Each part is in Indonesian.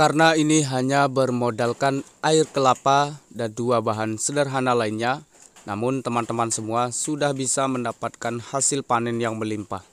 Karena ini hanya bermodalkan air kelapa dan dua bahan sederhana lainnya, namun teman-teman semua sudah bisa mendapatkan hasil panen yang melimpah.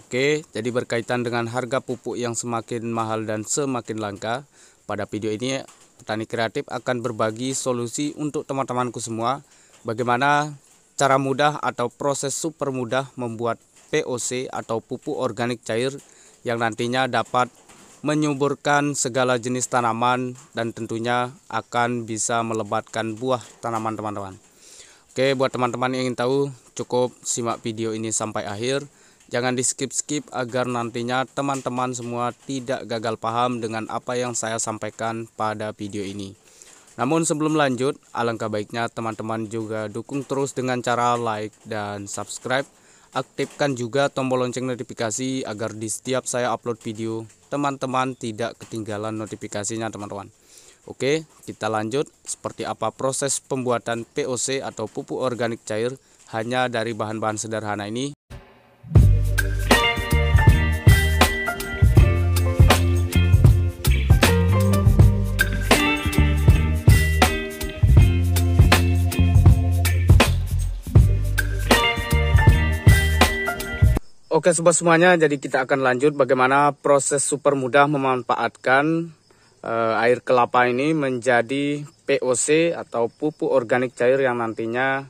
Oke, jadi berkaitan dengan harga pupuk yang semakin mahal dan semakin langka, pada video ini Petani Kreatif akan berbagi solusi untuk teman-temanku semua bagaimana cara mudah atau proses super mudah membuat POC atau pupuk organik cair yang nantinya dapat menyuburkan segala jenis tanaman dan tentunya akan bisa melebatkan buah tanaman teman-teman. Oke, buat teman-teman yang ingin tahu, cukup simak video ini sampai akhir. Jangan di skip-skip agar nantinya teman-teman semua tidak gagal paham dengan apa yang saya sampaikan pada video ini. Namun sebelum lanjut, alangkah baiknya teman-teman juga dukung terus dengan cara like dan subscribe Aktifkan juga tombol lonceng notifikasi agar di setiap saya upload video, teman-teman tidak ketinggalan notifikasinya teman-teman. Oke, kita lanjut. Seperti apa proses pembuatan POC atau pupuk organik cair hanya dari bahan-bahan sederhana ini? Oke sobat semuanya, jadi kita akan lanjut bagaimana proses super mudah memanfaatkan uh, air kelapa ini menjadi POC atau pupuk organik cair yang nantinya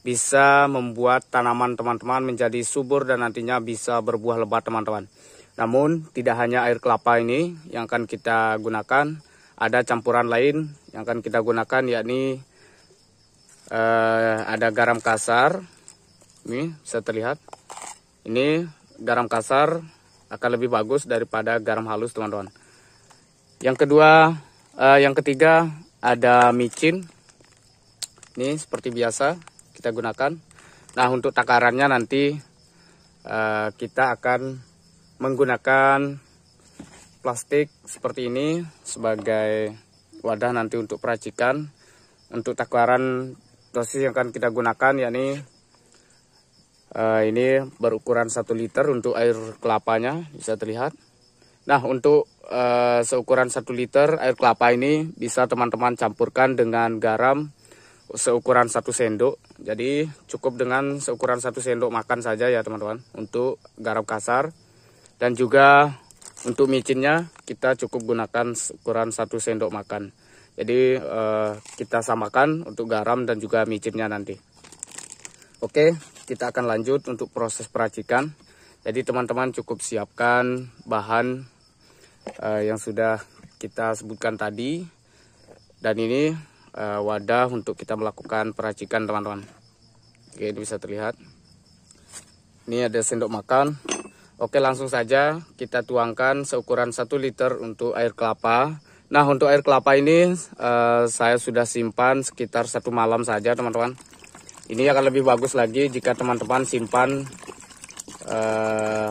bisa membuat tanaman teman-teman menjadi subur dan nantinya bisa berbuah lebat teman-teman. Namun tidak hanya air kelapa ini yang akan kita gunakan, ada campuran lain yang akan kita gunakan yakni uh, ada garam kasar, ini bisa terlihat. Ini garam kasar akan lebih bagus daripada garam halus teman-teman. Yang kedua, eh, yang ketiga ada micin. Ini seperti biasa kita gunakan. Nah untuk takarannya nanti eh, kita akan menggunakan plastik seperti ini sebagai wadah nanti untuk peracikan. Untuk takaran dosis yang akan kita gunakan yakni Uh, ini berukuran 1 liter untuk air kelapanya bisa terlihat. Nah untuk uh, seukuran 1 liter air kelapa ini bisa teman-teman campurkan dengan garam seukuran 1 sendok. Jadi cukup dengan seukuran 1 sendok makan saja ya teman-teman untuk garam kasar. Dan juga untuk micinnya kita cukup gunakan seukuran 1 sendok makan. Jadi uh, kita samakan untuk garam dan juga micinnya nanti. Oke, kita akan lanjut untuk proses peracikan. Jadi teman-teman cukup siapkan bahan uh, yang sudah kita sebutkan tadi. Dan ini uh, wadah untuk kita melakukan peracikan teman-teman. Oke, ini bisa terlihat. Ini ada sendok makan. Oke, langsung saja kita tuangkan seukuran 1 liter untuk air kelapa. Nah, untuk air kelapa ini uh, saya sudah simpan sekitar satu malam saja, teman-teman. Ini akan lebih bagus lagi jika teman-teman simpan uh,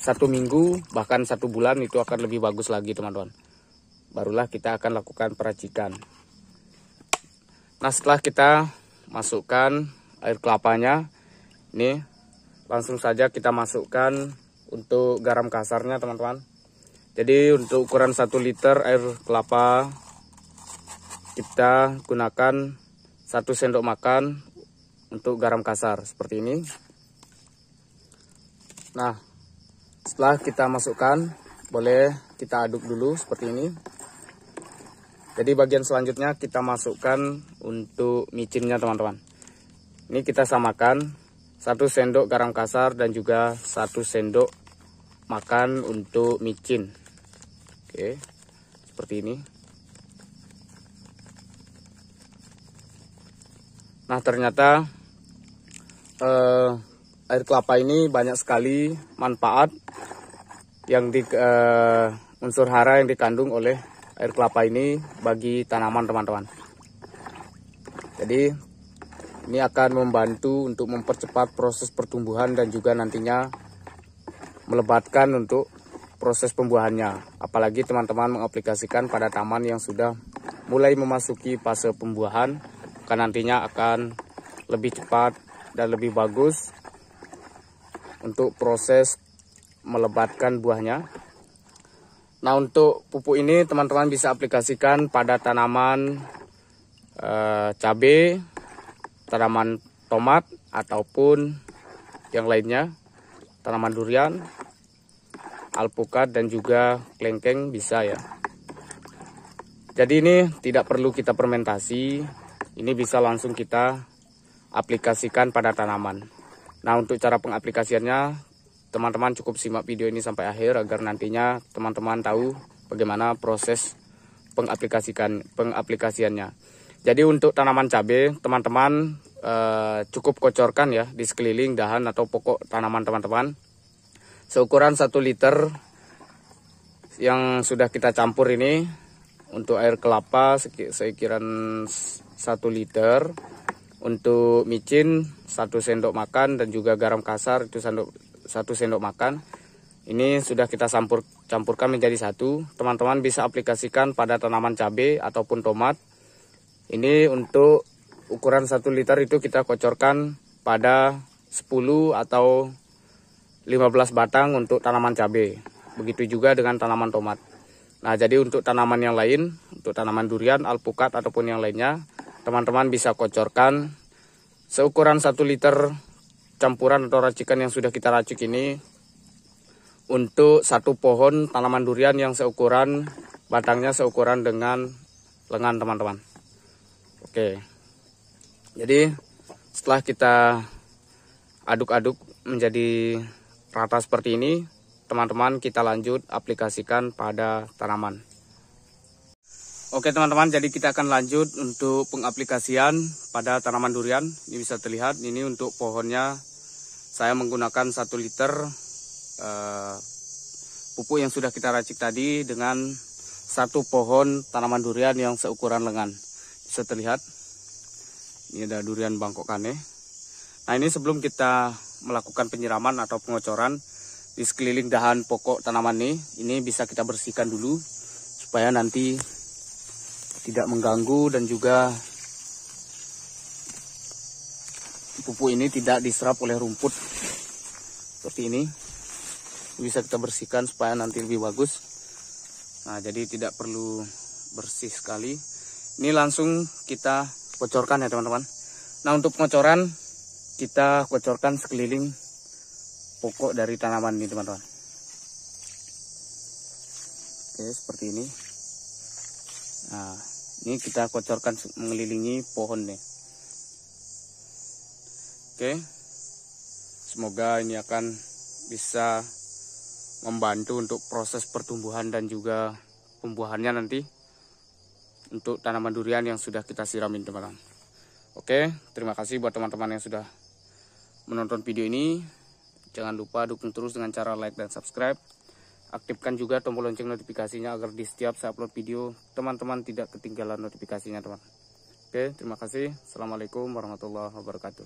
satu minggu bahkan satu bulan itu akan lebih bagus lagi teman-teman. Barulah kita akan lakukan peracikan. Nah setelah kita masukkan air kelapanya, ini langsung saja kita masukkan untuk garam kasarnya teman-teman. Jadi untuk ukuran 1 liter air kelapa kita gunakan 1 sendok makan untuk garam kasar seperti ini. Nah, setelah kita masukkan, boleh kita aduk dulu seperti ini. Jadi bagian selanjutnya kita masukkan untuk micinnya teman-teman. Ini kita samakan satu sendok garam kasar dan juga satu sendok makan untuk micin. Oke, seperti ini. Nah ternyata eh, air kelapa ini banyak sekali manfaat yang di eh, unsur hara yang dikandung oleh air kelapa ini bagi tanaman teman-teman. Jadi ini akan membantu untuk mempercepat proses pertumbuhan dan juga nantinya melebatkan untuk proses pembuahannya. Apalagi teman-teman mengaplikasikan pada taman yang sudah mulai memasuki fase pembuahan, karena nantinya akan lebih cepat dan lebih bagus untuk proses melebatkan buahnya. Nah untuk pupuk ini teman-teman bisa aplikasikan pada tanaman e, eh, cabai, tanaman tomat ataupun yang lainnya, tanaman durian, alpukat dan juga kelengkeng bisa ya. Jadi ini tidak perlu kita fermentasi, ini bisa langsung kita aplikasikan pada tanaman. Nah, untuk cara pengaplikasiannya, teman-teman cukup simak video ini sampai akhir agar nantinya teman-teman tahu bagaimana proses pengaplikasikan pengaplikasiannya. Jadi untuk tanaman cabai, teman-teman eh, cukup kocorkan ya di sekeliling dahan atau pokok tanaman teman-teman. Seukuran 1 liter yang sudah kita campur ini untuk air kelapa sekitar 1 liter untuk micin satu sendok makan dan juga garam kasar itu sendok satu sendok makan ini sudah kita campur campurkan menjadi satu teman-teman bisa aplikasikan pada tanaman cabai ataupun tomat ini untuk ukuran 1 liter itu kita kocorkan pada 10 atau 15 batang untuk tanaman cabai begitu juga dengan tanaman tomat nah jadi untuk tanaman yang lain untuk tanaman durian alpukat ataupun yang lainnya teman-teman bisa kocorkan seukuran 1 liter campuran atau racikan yang sudah kita racik ini untuk satu pohon tanaman durian yang seukuran batangnya seukuran dengan lengan teman-teman. Oke. Jadi setelah kita aduk-aduk menjadi rata seperti ini, teman-teman kita lanjut aplikasikan pada tanaman. Oke teman-teman, jadi kita akan lanjut untuk pengaplikasian pada tanaman durian. Ini bisa terlihat, ini untuk pohonnya saya menggunakan 1 liter uh, pupuk yang sudah kita racik tadi dengan satu pohon tanaman durian yang seukuran lengan. Bisa terlihat, ini ada durian bangkok kane. Nah ini sebelum kita melakukan penyiraman atau pengocoran di sekeliling dahan pokok tanaman ini, ini bisa kita bersihkan dulu supaya nanti tidak mengganggu dan juga pupuk ini tidak diserap oleh rumput seperti ini bisa kita bersihkan supaya nanti lebih bagus nah jadi tidak perlu bersih sekali ini langsung kita kocorkan ya teman-teman nah untuk pengocoran kita kocorkan sekeliling pokok dari tanaman ini teman-teman oke seperti ini nah ini kita kocorkan mengelilingi pohon nih oke semoga ini akan bisa membantu untuk proses pertumbuhan dan juga pembuahannya nanti untuk tanaman durian yang sudah kita siramin teman-teman oke terima kasih buat teman-teman yang sudah menonton video ini jangan lupa dukung terus dengan cara like dan subscribe aktifkan juga tombol lonceng notifikasinya agar di setiap saya upload video teman-teman tidak ketinggalan notifikasinya teman oke terima kasih assalamualaikum warahmatullahi wabarakatuh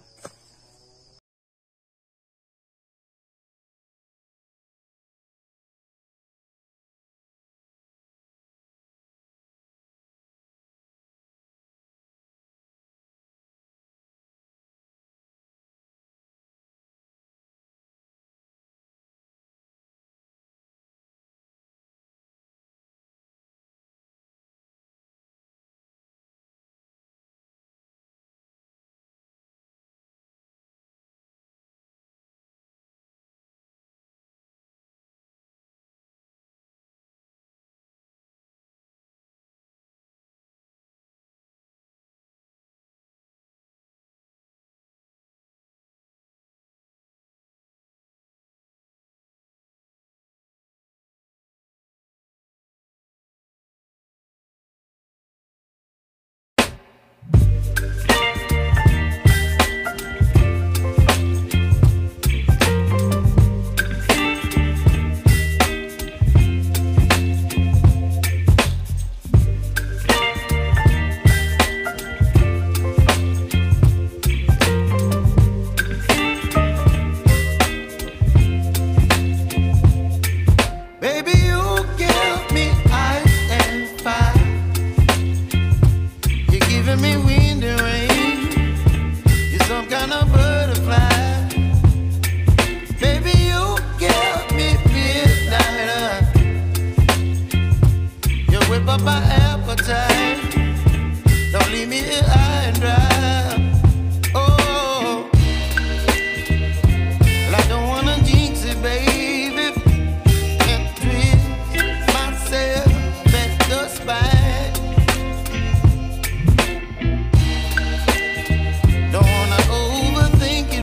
me out.